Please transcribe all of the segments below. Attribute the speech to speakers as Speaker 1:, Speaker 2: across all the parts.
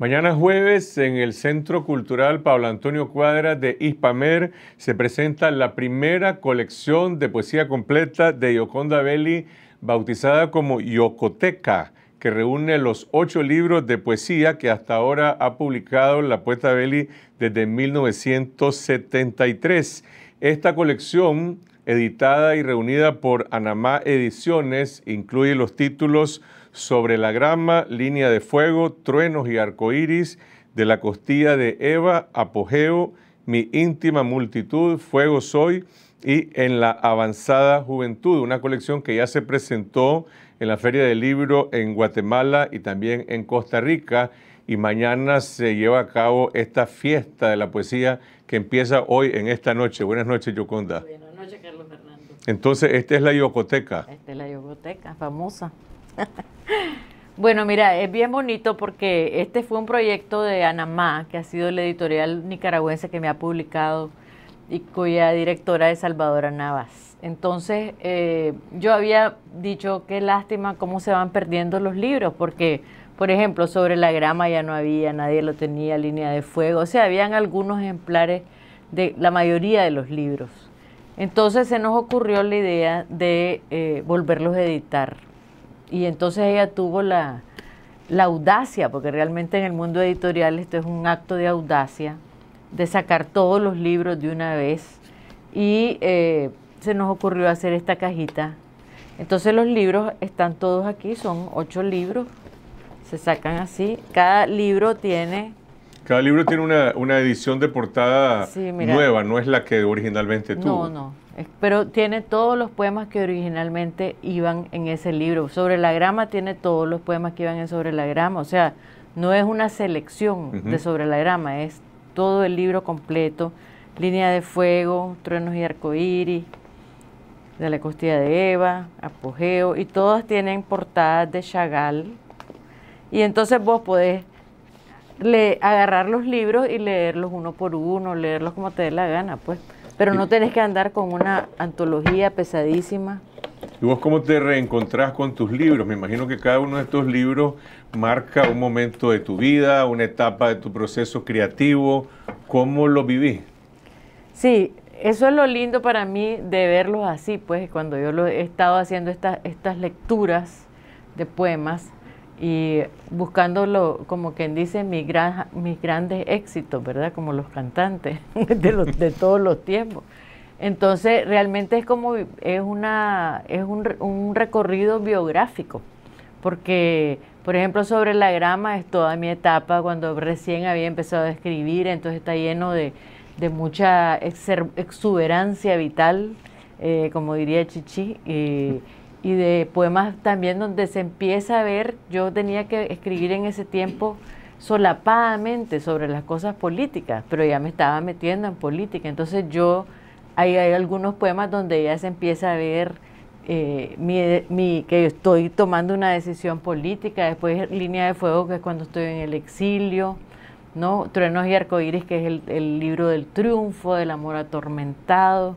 Speaker 1: Mañana jueves en el Centro Cultural Pablo Antonio Cuadra de Ispamer se presenta la primera colección de poesía completa de Yoconda Belli bautizada como Yocoteca, que reúne los ocho libros de poesía que hasta ahora ha publicado la poeta Belli desde 1973. Esta colección, editada y reunida por Anamá Ediciones, incluye los títulos sobre la grama, línea de fuego, truenos y arcoíris, de la costilla de Eva, apogeo, mi íntima multitud, fuego soy, y en la avanzada juventud, una colección que ya se presentó en la Feria del Libro en Guatemala y también en Costa Rica. Y mañana se lleva a cabo esta fiesta de la poesía que empieza hoy en esta noche. Buenas noches, Yoconda. Buenas noches, Carlos Fernando. Entonces, esta es la Yocoteca.
Speaker 2: Esta es la Yocoteca, famosa. Bueno, mira, es bien bonito porque este fue un proyecto de Anamá, que ha sido la editorial nicaragüense que me ha publicado y cuya directora es Salvadora Navas. Entonces, eh, yo había dicho, qué lástima cómo se van perdiendo los libros, porque, por ejemplo, sobre la grama ya no había, nadie lo tenía, línea de fuego, o sea, habían algunos ejemplares de la mayoría de los libros. Entonces se nos ocurrió la idea de eh, volverlos a editar y entonces ella tuvo la, audacia, porque realmente en el mundo editorial esto es un acto de audacia, de sacar todos los libros de una vez. Y eh, se nos ocurrió hacer esta cajita. Entonces los libros están todos aquí, son ocho libros, se sacan así. Cada libro tiene...
Speaker 1: Cada libro tiene una, edición de portada nueva, no es la que originalmente tuvo. No, no
Speaker 2: pero tiene todos los poemas que originalmente iban en ese libro. Sobre la grama tiene todos los poemas que iban en Sobre la grama, o sea, no es una selección de Sobre la grama, es todo el libro completo, Línea de Fuego, Truenos y Arcoíris, de la costilla de Eva, Apogeo, y todas tienen portadas de Chagall. Y entonces vos podés agarrar los libros y leerlos uno por uno, leerlos como te dé la gana, pues. Pero no tenés que andar con una antología pesadísima.
Speaker 1: ¿Y vos cómo te reencontrás con tus libros? Me imagino que cada uno de estos libros marca un momento de tu vida, una etapa de tu proceso creativo. ¿Cómo lo vivís?
Speaker 2: Sí, eso es lo lindo para mí de verlos así, pues cuando yo lo he estado haciendo estas estas lecturas de poemas, y buscándolo, como quien dice, mis, mis grandes éxitos, ¿verdad? Como los cantantes de, todos los tiempos. Entonces, realmente es como, es, una, es un, recorrido biográfico, porque, por ejemplo, sobre la grama es toda mi etapa cuando recién había empezado a escribir, entonces está lleno de, mucha exuberancia vital, eh, como diría Chichi, y, y de poemas también donde se empieza a ver, yo tenía que escribir en ese tiempo solapadamente sobre las cosas políticas, pero ya me estaba metiendo en política, entonces yo, hay, algunos poemas donde ya se empieza a ver eh, mi, que estoy tomando una decisión política, después Línea de Fuego, que es cuando estoy en el exilio, ¿no? Truenos y Arcoíris, que es el libro del triunfo, del amor atormentado,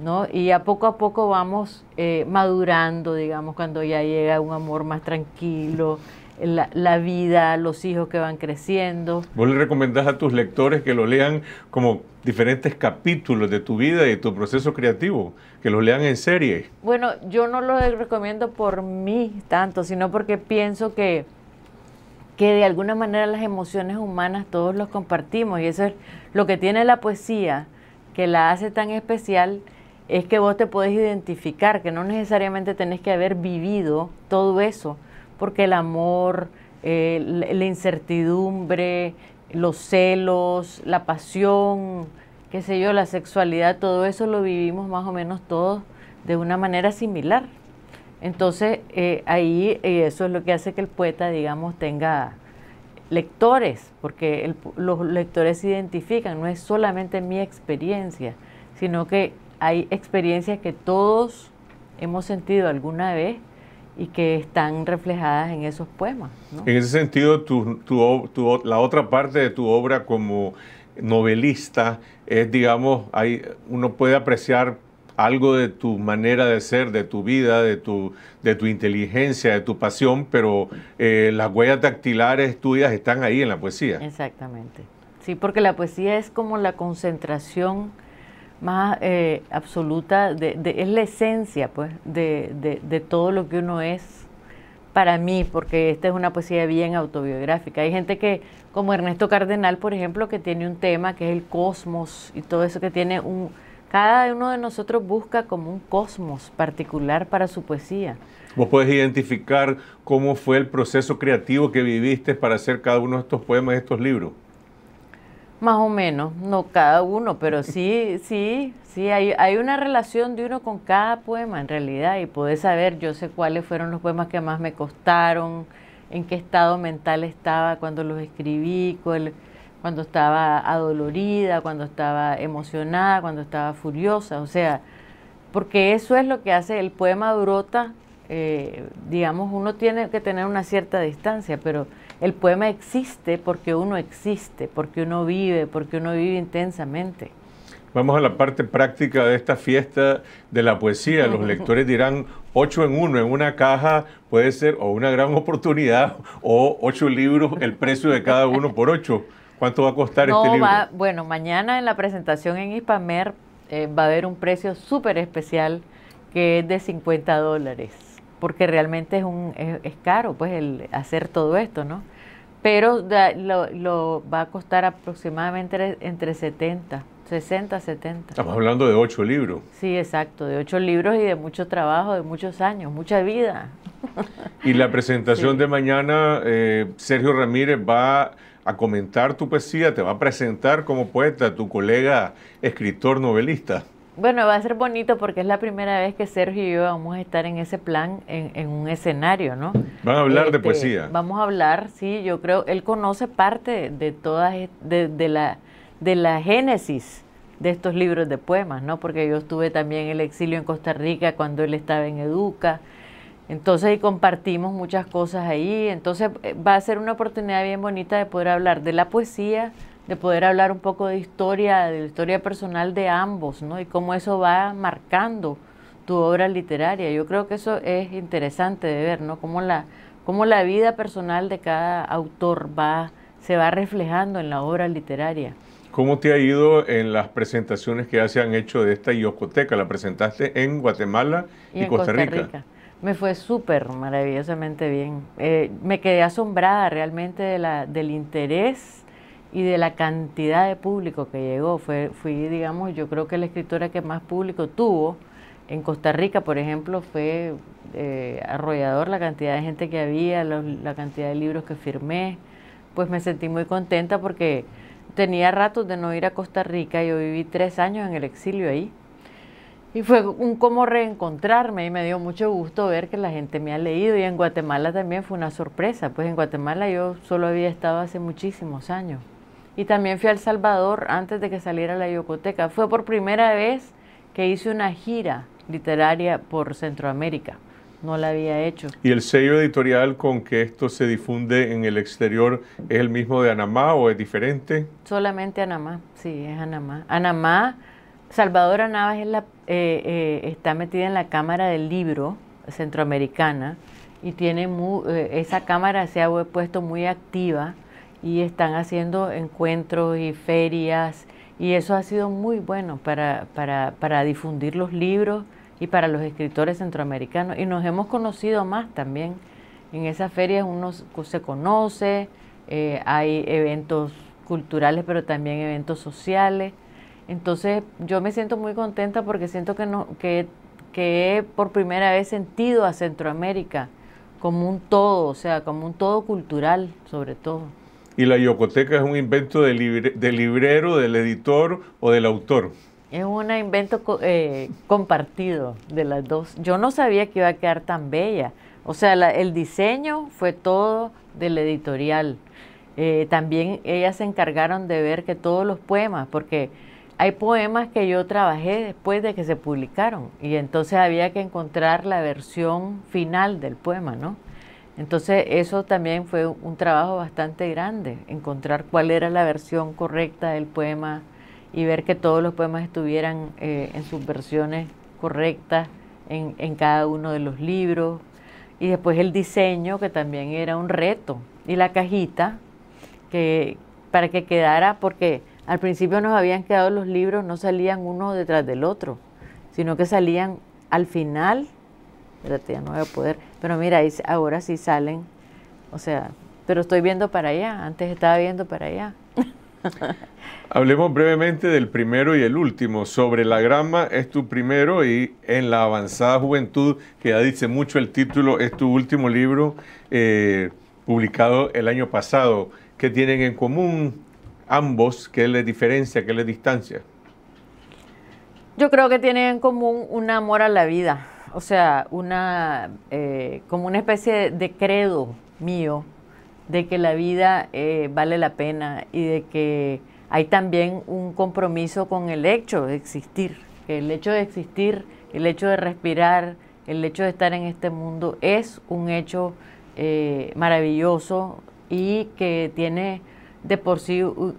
Speaker 2: ¿no? Y a poco a poco vamos eh, madurando, digamos, cuando ya llega un amor más tranquilo, la, la, vida, los hijos que van creciendo.
Speaker 1: Vos le recomendás a tus lectores que lo lean como diferentes capítulos de tu vida y de tu proceso creativo, que lo lean en serie.
Speaker 2: Bueno, yo no lo recomiendo por mí tanto, sino porque pienso que, que de alguna manera las emociones humanas todos los compartimos y eso es lo que tiene la poesía, que la hace tan especial es que vos te podés identificar, que no necesariamente tenés que haber vivido todo eso, porque el amor, la incertidumbre, los celos, la pasión, qué sé yo, la sexualidad, todo eso lo vivimos más o menos todos de una manera similar. Entonces, eh, ahí eh, eso es lo que hace que el poeta, digamos, tenga lectores, porque los lectores se identifican, no es solamente mi experiencia, sino que hay experiencias que todos hemos sentido alguna vez y que están reflejadas en esos poemas.
Speaker 1: En ese sentido, la otra parte de tu obra como novelista es, digamos, hay, uno puede apreciar algo de tu manera de ser, de tu vida, de tu, de tu inteligencia, de tu pasión, pero eh, las huellas dactilares tuyas están ahí en la poesía.
Speaker 2: Exactamente. Sí, porque la poesía es como la concentración más eh, absoluta, de, es la esencia pues, de, todo lo que uno es para mí, porque esta es una poesía bien autobiográfica. Hay gente que, como Ernesto Cardenal, por ejemplo, que tiene un tema que es el cosmos y todo eso que tiene un... Cada uno de nosotros busca como un cosmos particular para su poesía.
Speaker 1: Vos puedes identificar cómo fue el proceso creativo que viviste para hacer cada uno de estos poemas, estos libros.
Speaker 2: Más o menos, no cada uno, pero sí, sí, sí, hay, una relación de uno con cada poema en realidad y poder saber, yo sé cuáles fueron los poemas que más me costaron, en qué estado mental estaba cuando los escribí, cuál, cuando estaba adolorida, cuando estaba emocionada, cuando estaba furiosa, o sea, porque eso es lo que hace el poema brota, eh, digamos, uno tiene que tener una cierta distancia, pero el poema existe porque uno existe, porque uno vive, porque uno vive intensamente. Vamos
Speaker 1: a la parte práctica de esta fiesta de la poesía. Los lectores dirán ocho en uno, en una caja puede ser o una gran oportunidad o ocho libros, el precio de cada uno por ocho. ¿Cuánto va a costar este libro?
Speaker 2: bueno, mañana en la presentación en Hispamer eh, va a haber un precio súper especial que es de 50 dólares, porque realmente es, un, es caro pues el hacer todo esto, ¿no? pero lo, va a costar aproximadamente entre 70, 60, 70.
Speaker 1: Estamos hablando de ocho libros.
Speaker 2: Sí, exacto, de ocho libros y de mucho trabajo, de muchos años, mucha vida.
Speaker 1: Y la presentación de mañana, eh, Sergio Ramírez va a comentar tu poesía, te va a presentar como poeta tu colega escritor novelista.
Speaker 2: Bueno, va a ser bonito porque es la primera vez que Sergio y yo vamos a estar en ese plan, en, en un escenario, ¿no?
Speaker 1: Van a hablar de este, poesía. Vamos
Speaker 2: a hablar, sí, yo creo, él conoce parte de todas, de, de, la, de la génesis de estos libros de poemas, ¿no? Porque yo estuve también en el exilio en Costa Rica cuando él estaba en Educa. Entonces, y compartimos muchas cosas ahí. Entonces, eh, va a ser una oportunidad bien bonita de poder hablar de la poesía, de poder hablar un poco de historia, de historia personal de ambos, ¿no? Y cómo eso va marcando tu obra literaria. Yo creo que eso es interesante de ver, ¿no? Cómo la, cómo la vida personal de cada autor va, se va reflejando en la obra literaria.
Speaker 1: ¿Cómo te ha ido en las presentaciones que ya se han hecho de esta yocoteca? La presentaste en Guatemala y, Costa, Rica. Costa,
Speaker 2: Rica. Me fue súper maravillosamente bien. Eh, me quedé asombrada realmente de la, del interés y de la cantidad de público que llegó. Fue, fui, digamos, yo creo que la escritora que más público tuvo en Costa Rica, por ejemplo, fue eh, arrollador la cantidad de gente que había, la, cantidad de libros que firmé. Pues me sentí muy contenta porque tenía ratos de no ir a Costa Rica. Yo viví tres años en el exilio ahí. Y fue un cómo reencontrarme y me dio mucho gusto ver que la gente me ha leído y en Guatemala también fue una sorpresa, pues en Guatemala yo solo había estado hace muchísimos años y también fui a El Salvador antes de que saliera la Yocoteca. Fue por primera vez que hice una gira literaria por Centroamérica. No la había hecho.
Speaker 1: ¿Y el sello editorial con que esto se difunde en el exterior es el mismo de Anamá o es diferente?
Speaker 2: Solamente Anamá, sí, es Anamá. Anamá, Salvador Navas eh, eh, está metida en la Cámara del Libro Centroamericana y tiene eh, esa cámara se ha puesto muy activa y están haciendo encuentros y ferias y eso ha sido muy bueno para, para, difundir los libros y para los escritores centroamericanos y nos hemos conocido más también. En esas ferias uno se conoce, eh, hay eventos culturales pero también eventos sociales. Entonces yo me siento muy contenta porque siento que, no, que, que he por primera vez sentido a Centroamérica como un todo, o sea, como un todo cultural sobre todo
Speaker 1: y la yocoteca es un invento del, librero, del editor o del autor.
Speaker 2: Es un invento eh, compartido de las dos. Yo no sabía que iba a quedar tan bella. O sea, el diseño fue todo del editorial. Eh, también ellas se encargaron de ver que todos los poemas, porque hay poemas que yo trabajé después de que se publicaron y entonces había que encontrar la versión final del poema, ¿no? Entonces eso también fue un trabajo bastante grande, encontrar cuál era la versión correcta del poema y ver que todos los poemas estuvieran eh, en sus versiones correctas en, en cada uno de los libros. Y después el diseño, que también era un reto. Y la cajita, que para que quedara, porque al principio nos habían quedado los libros, no salían uno detrás del otro, sino que salían al final ya no voy a poder. Pero mira, ahora sí salen. O sea, pero estoy viendo para allá. Antes estaba viendo para allá.
Speaker 1: Hablemos brevemente del primero y el último. Sobre la grama es tu primero y en la avanzada juventud, que ya dice mucho el título, es tu último libro eh, publicado el año pasado. ¿Qué tienen en común ambos? ¿Qué les diferencia? ¿Qué les distancia?
Speaker 2: Yo creo que tienen en común un amor a la vida o sea, una, eh, como una especie de credo mío de que la vida eh, vale la pena y de que hay también un compromiso con el hecho de existir, que el hecho de existir, el hecho de respirar, el hecho de estar en este mundo es un hecho eh, maravilloso y que tiene de por sí un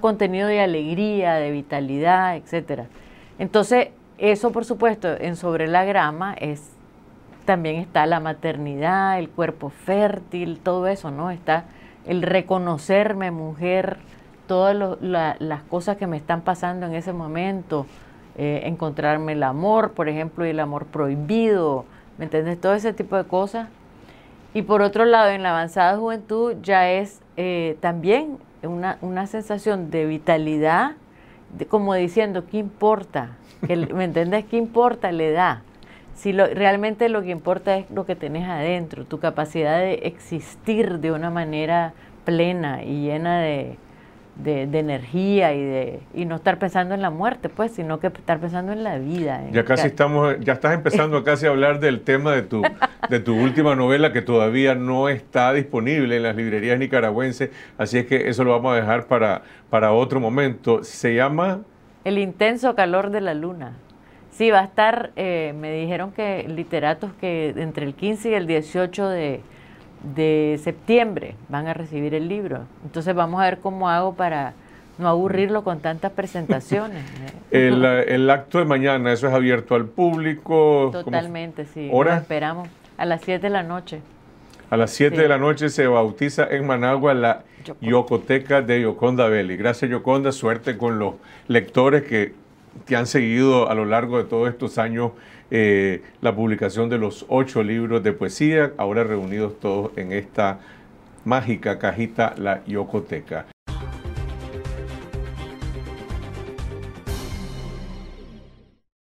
Speaker 2: contenido de alegría, de vitalidad, etc. Entonces, eso, por supuesto, en Sobre la Grama es también está la maternidad, el cuerpo fértil, todo eso, ¿no? Está el reconocerme mujer, todas las cosas que me están pasando en ese momento, eh, encontrarme el amor, por ejemplo, y el amor prohibido, ¿me entiendes? Todo ese tipo de cosas. Y por otro lado, en la avanzada juventud ya es eh, también una sensación de vitalidad, como diciendo, ¿qué importa? Que, ¿Me entendés? ¿Qué importa le da, Si lo, realmente lo que importa es lo que tenés adentro, tu capacidad de existir de una manera plena y llena de, de, energía y de y no estar pensando en la muerte, pues, sino que estar pensando en la vida. ya casi
Speaker 1: estamos, ya estás empezando casi a hablar del tema de tu, de tu última novela que todavía no está disponible en las librerías nicaragüenses, así es que eso lo vamos a dejar para, para otro momento. Se llama...
Speaker 2: El intenso calor de la luna. Sí, va a estar, eh, me dijeron que literatos que entre el 15 y el 18 de de septiembre van a recibir el libro. Entonces vamos a ver cómo hago para no aburrirlo con tantas presentaciones. ¿eh?
Speaker 1: el, acto de mañana, eso es abierto al público. Totalmente,
Speaker 2: sí. ¿Hora? esperamos a las 7 de la noche.
Speaker 1: A las 7 de la noche se bautiza en Managua la Yocoteca de Yoconda Belli. Gracias Yoconda, suerte con los lectores que que han seguido a lo largo de todos estos años eh, la publicación de los ocho libros de poesía, ahora reunidos todos en esta mágica cajita, la Yocoteca.